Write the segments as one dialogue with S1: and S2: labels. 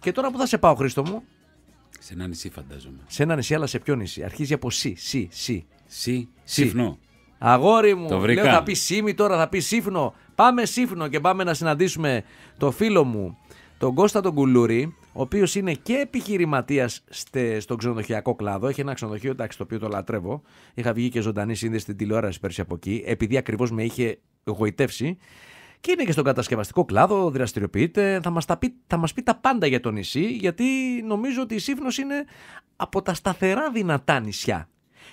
S1: Και τώρα που θα σε πάω, Χρήστο μου. Σε ένα νησί, φαντάζομαι. Σε ένα νησί, αλλά σε ποιο νησί. Αρχίζει από σι, σι, σι. Σι, σύφνο. Αγόρι μου, το λέω θα πεις Σίμι τώρα, θα πεις Σύφνο. Πάμε Σύφνο και πάμε να συναντήσουμε το φίλο μου, τον Κώστα τον Κουλούρη, ο οποίος είναι και επιχειρηματίας Στο ξενοδοχειακό κλάδο. Έχει ένα ξενοδοχείο, εντάξει, το οποίο το λατρεύω. Είχα βγει και ζωντανή σύνδεση στην τηλεόραση πέρσι από εκεί, επειδή ακριβώς με είχε γοητεύσει και είναι και στον κατασκευαστικό κλάδο, δραστηριοποιείται, θα μας πει, πει τα πάντα για το νησί, γιατί νομίζω ότι η Σύφνος είναι από τα σταθερά δυνατά νησιά.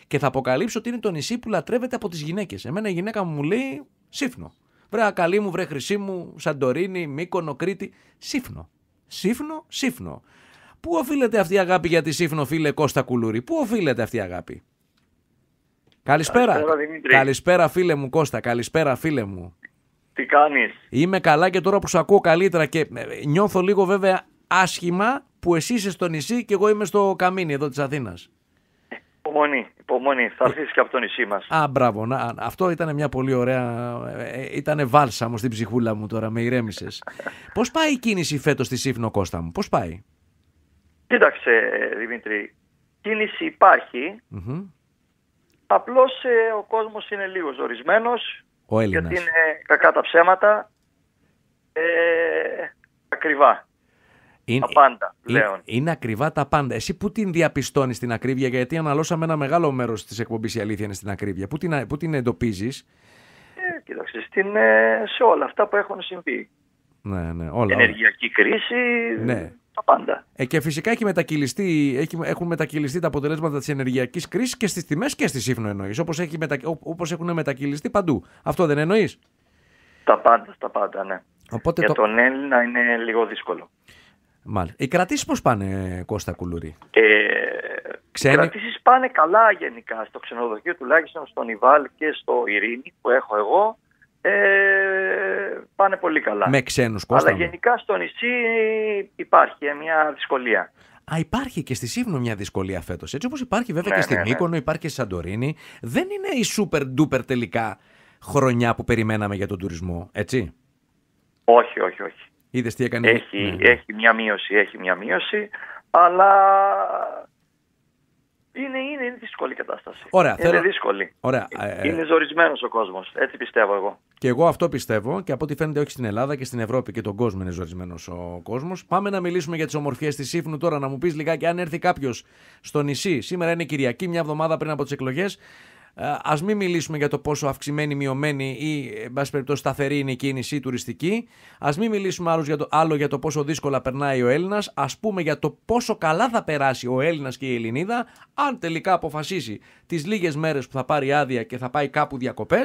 S1: Και θα αποκαλύψω ότι είναι το νησί που λατρεύεται από τις γυναίκες. Εμένα η γυναίκα μου μου λέει Σύφνο. Βρε καλή μου, βρε Χρυσή μου, Σαντορίνη, Μύκονο, Κρήτη. Σύφνο. Σύφνο, Σύφνο. Πού οφείλεται αυτή η αγάπη για τη Σύφνο, φίλε Κώστα Κουλούρη. Πού οφείλεται αυτή η αγάπη. Καλησπέρα. Καλησπέρα, καλησπέρα φίλε μου Κώστα. Καλησπέρα φίλε μου. Τι κάνεις. Είμαι καλά και τώρα που σε ακούω καλύτερα και ε, νιώθω λίγο βέβαια άσχημα που εσύ είσαι στο νησί και εγώ είμαι στο καμίνι εδώ της Αθήνας.
S2: Υπομονή, υπομονή. Θα έρθεις και από το νησί μας.
S1: Α, μπράβο. αυτό ήταν μια πολύ ωραία. Ε, ε, ήταν βάλσαμο στην ψυχούλα μου τώρα, με ηρέμησες. Πώς πάει η κίνηση φέτος στη Σύφνο Κώστα μου, Πώς πάει.
S2: Κοίταξε, Δημήτρη. Κίνηση υπάρχει. Mm-hmm. Απλώ ο κόσμος είναι λίγο ζορισμένος ο Γιατί είναι κακά τα ψέματα ε, ακριβά.
S1: Είναι, τα πάντα, Είναι, ακριβά τα πάντα. Εσύ πού την διαπιστώνεις την ακρίβεια, γιατί αναλώσαμε ένα μεγάλο μέρος της εκπομπής η αλήθεια είναι στην ακρίβεια. Πού την, πού την εντοπίζεις.
S2: Ε, κοίταξε, στην, ε, σε όλα αυτά που έχουν συμβεί.
S1: Ναι, ναι, όλα, Ενεργειακή κρίση, ναι τα πάντα. Ε, και φυσικά έχει μετακυλιστεί, έχει, έχουν μετακυλιστεί τα αποτελέσματα της ενεργειακής κρίσης και στις τιμές και στη ύφνο εννοείς. Όπως μετα, έχουν μετακυλιστεί παντού. Αυτό δεν εννοείς.
S2: Τα πάντα, τα πάντα, ναι.
S1: Οπότε Για το... τον
S2: Έλληνα είναι λίγο δύσκολο.
S1: Μάλιστα. Οι κρατήσεις πώς πάνε, Κώστα Κουλουρί?
S2: Ε, Ξένη... Οι κρατήσεις πάνε καλά γενικά στο ξενοδοχείο, τουλάχιστον στον Ιβάλ και στο Ειρήνη που έχω εγώ. Ε, πάνε πολύ καλά. Με ξένους κόσμου. Αλλά γενικά στο νησί υπάρχει μια δυσκολία.
S1: Α, υπάρχει και στη Σύμνο μια δυσκολία φέτος. Έτσι όπως υπάρχει βέβαια ναι, και στην ναι, ναι. υπάρχει και στη Σαντορίνη. Δεν είναι η super duper τελικά χρονιά που περιμέναμε για τον τουρισμό, έτσι.
S2: Όχι, όχι, όχι.
S1: Είδες τι έκανε. Έχει,
S2: ναι, έχει μια μείωση, έχει μια μείωση. Αλλά είναι, είναι, είναι δύσκολη η κατάσταση. Ωραία, είναι θέλω... δύσκολη. Ωραία, ε, ε, Είναι ζορισμένος ο κόσμος. Έτσι πιστεύω εγώ.
S1: Και εγώ αυτό πιστεύω και από ό,τι φαίνεται όχι στην Ελλάδα και στην Ευρώπη και τον κόσμο είναι ζορισμένος ο κόσμος. Πάμε να μιλήσουμε για τις ομορφιές της Σύφνου τώρα, να μου πεις λιγάκι αν έρθει κάποιος στο νησί. Σήμερα είναι Κυριακή, μια εβδομάδα πριν από τις εκλογές. Ε, Ας μην μιλήσουμε για το πόσο αυξημένη, μειωμένη ή, εν πάση περιπτώσει, σταθερή είναι η κίνηση η κινηση τουριστικη Ας μην μιλήσουμε άλλος για, το, άλλο για το πόσο δύσκολα περνάει ο Έλληνας. Ας πούμε για το πόσο καλά θα περάσει ο Έλληνας και η Ελληνίδα, αν τελικά αποφασίσει τις λίγες μέρες που θα πάρει άδεια και θα πάει κάπου διακοπές,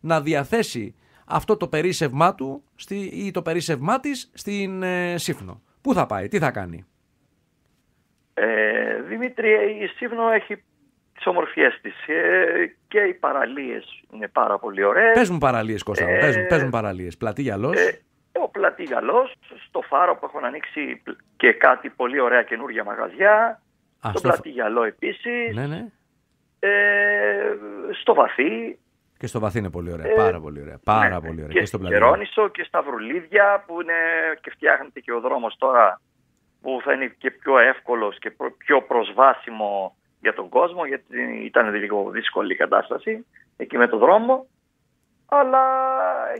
S1: να διαθέσει αυτό το περίσευμά του στη, ή το περίσευμά της στην ε, Σύφνο. Πού θα πάει, τι θα κάνει.
S2: Ε, Δημήτρη, η Σύφνο έχει τις ομορφιές της ε, και οι παραλίες είναι πάρα πολύ ωραίες.
S1: Πες μου παραλίες Κώστα, ε, πες, παραλίες. Πλατή Γυαλός. Ε,
S2: ο Πλατή Γυαλός, στο Φάρο που έχουν ανοίξει και κάτι πολύ ωραία καινούργια μαγαζιά. Α, στο, στο Πλατή επίσης. Ναι, ναι. Ε, στο Βαθύ.
S1: Και στο Βαθύ είναι πολύ ωραία, ε, πάρα πολύ ωραία. Πάρα ναι, πολύ ωραία. Και, και στο Πλατή
S2: και στα Βρουλίδια που είναι και φτιάχνεται και ο δρόμος τώρα που θα είναι και πιο εύκολος και πιο προσβάσιμο για τον κόσμο, γιατί ήταν λίγο δύσκολη η κατάσταση εκεί με τον δρόμο. Αλλά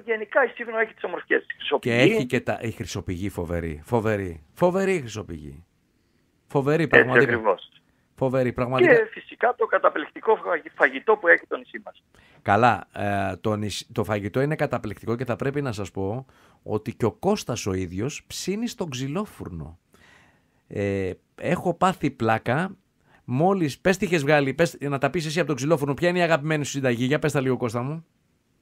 S2: γενικά η Στίβνο έχει τις ομορφιές της. Και έχει και
S1: τα... η χρυσοπηγή φοβερή. Φοβερή, φοβερή χρυσοπηγή. Φοβερή, πραγματικά. Φοβερή, πραγματικά. Και
S2: φυσικά το καταπληκτικό φαγητό που έχει το νησί μας.
S1: Καλά. Ε, το, το φαγητό είναι καταπληκτικό και θα πρέπει να σας πω ότι και ο Κώστας ο ίδιος ψήνει στον ξυλόφουρνο. Ε, έχω πάθει πλάκα Μόλις. Πες τι είχες βγάλει, να τα πεις εσύ από το ξυλόφωνο, ποια είναι η αγαπημένη σου συνταγή. Για πες τα λίγο, Κώστα μου.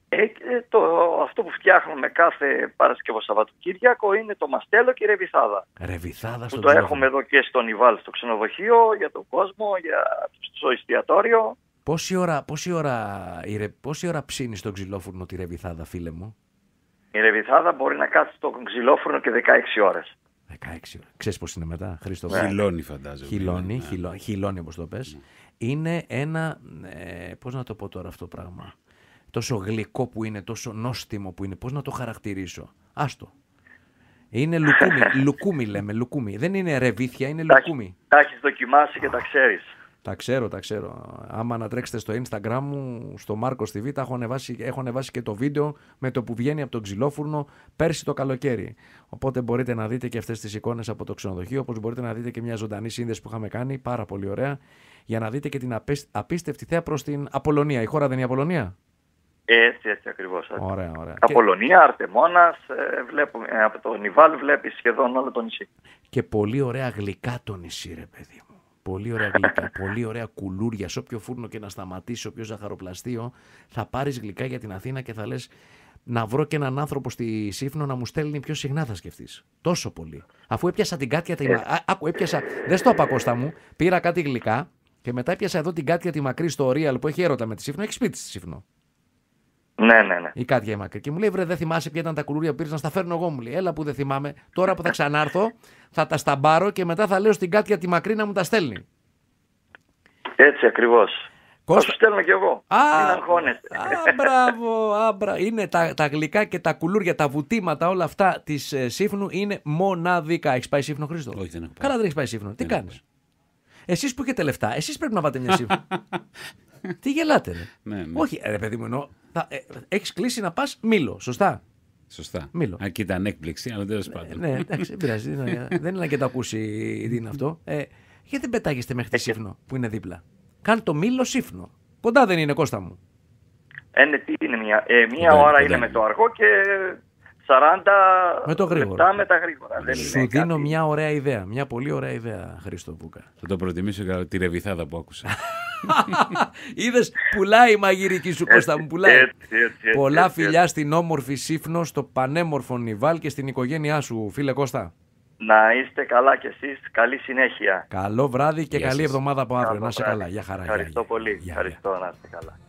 S2: Ε, ε, το, αυτό που φτιάχνουμε κάθε Παρασκευό Σαββατοκύριακο είναι το μαστέλο και η ρεβιθάδα.
S1: Ρεβιθάδα
S2: που Το έχουμε εδώ και στον Ιβάλ στο ξενοδοχείο, για τον κόσμο, για, στο εστιατόριο.
S1: Πόση ώρα, πόση ώρα, πόση ώρα ψήνεις τον ξυλόφουρνο τη ρεβιθάδα, φίλε μου?
S2: Η ρεβιθάδα μπορεί να κάτσει στο ξυλόφουρνο και 16 ώρε.
S1: 16 Ξέρεις πώς είναι μετά, Χρήστο. Ναι, χιλώνει, φαντάζομαι. Χιλώνει, ναι. χιλώνει όπως το πες. Ναι. Είναι ένα. Ε, πώς να το πω τώρα αυτό το πράγμα. Τόσο γλυκό που είναι, τόσο νόστιμο που είναι. Πώς να το χαρακτηρίσω. Άστο. Είναι λουκούμι, λουκούμι λέμε, λουκούμι. Δεν είναι ρεβίθια, είναι λουκούμι.
S2: Τα έχεις δοκιμάσει και τα ξέρεις.
S1: Τα ξέρω, τα ξέρω. Άμα να τρέξετε στο Instagram μου, στο Μάρκο TV, τα έχω ανεβάσει, έχω ανεβάσει και το βίντεο με το που βγαίνει από τον ξυλόφουρνο πέρσι το καλοκαίρι. Οπότε μπορείτε να δείτε και αυτές τις εικόνες από το ξενοδοχείο, όπως μπορείτε να δείτε και μια ζωντανή σύνδεση που είχαμε κάνει, πάρα πολύ ωραία, για να δείτε και την απίστευτη θέα προς την Απολωνία. Η χώρα δεν είναι η Απολωνία.
S2: Έτσι, έτσι ακριβώς. Ωραία, ωραία. Απολωνία, και... Αρτεμόνας, ε, ε, από τον Νιβάλ βλέπεις σχεδόν όλο το νησί.
S1: Και πολύ ωραία γλυκά το νησί, ρε παιδί μου πολύ ωραία γλυκά, πολύ ωραία κουλούρια. Σε όποιο φούρνο και να σταματήσει, σε όποιο ζαχαροπλαστείο, θα πάρεις γλυκά για την Αθήνα και θα λες να βρω και έναν άνθρωπο στη Σύφνο να μου στέλνει πιο συχνά, θα σκεφτείς. Τόσο πολύ. Αφού έπιασα την κάτια. Τη... Ε. άκου, έπιασα. Δεν στο Κώστα μου. Πήρα κάτι γλυκά και μετά έπιασα εδώ την κάτια τη μακρύ στο Real που έχει έρωτα με τη Σύφνο. Έχεις σπίτι στη Σύφνο. Ναι, ναι, ναι. Ή κάτι μακρύ. Και μου λέει, βρε, δεν θυμάσαι ποια ήταν τα κουλούρια που πήρες να στα φέρνω εγώ. Μου λέει, έλα που δεν θυμάμαι. Τώρα που θα ξανάρθω, θα τα σταμπάρω και μετά θα λέω στην Κάτια τη μακρύ να μου τα στέλνει.
S2: Έτσι ακριβώς. Κώστα... Θα σου στέλνω κι εγώ. Α, Μην μπράβο,
S1: α, Είναι τα, τα γλυκά και τα κουλούρια, τα βουτήματα, όλα αυτά της ε, σύφνου είναι μοναδικά. Έχεις πάει σύφνο, Χρήστο. Όχι, δεν έχω Καλά, δεν έχεις πάει σύφνο. Τι κάνει. Εσείς που έχετε λεφτά, εσείς πρέπει να πάτε μια σύφνο. Τι γελάτε, ναι, ναι, Όχι, ε, ρε παιδί μου, εννοώ ε, Έχεις κλείσει να πας Μήλο, σωστά. Σωστά. Μήλο. Αρκεί ήταν έκπληξη, αλλά τέλος πάντων. Ναι, ναι, εντάξει, δεν δεν είναι να και το ακούσει η Δίνα αυτό. Ε, γιατί δεν πετάγεστε μέχρι τη ε, Σύφνο που είναι δίπλα. Κάν το Μήλο Σύφνο. Κοντά δεν είναι, Κώστα μου.
S2: Ε, ναι, τι είναι μία. Ε, μία ώρα είναι με το αργό και 40 με το γρήγορα. λεπτά με τα γρήγορα. Δεν Σου
S1: δίνω μια ωραία ιδέα, μια πολύ ωραία ιδέα, Χρήστο Βούκα. Θα το προτιμήσω για τη ρεβιθάδα που άκουσα. Είδες, πουλάει η μαγειρική σου, Κώστα μου, πουλάει. Πολλά φιλιά στην όμορφη Σύφνο, στο πανέμορφο Νιβάλ και στην οικογένειά σου, φίλε Κώστα.
S2: Να είστε καλά κι εσείς, καλή συνέχεια.
S1: Καλό βράδυ και καλή εβδομάδα από αύριο. να είσαι καλά. Γεια χαρά. Ευχαριστώ
S2: πολύ. Ευχαριστώ να είστε καλά.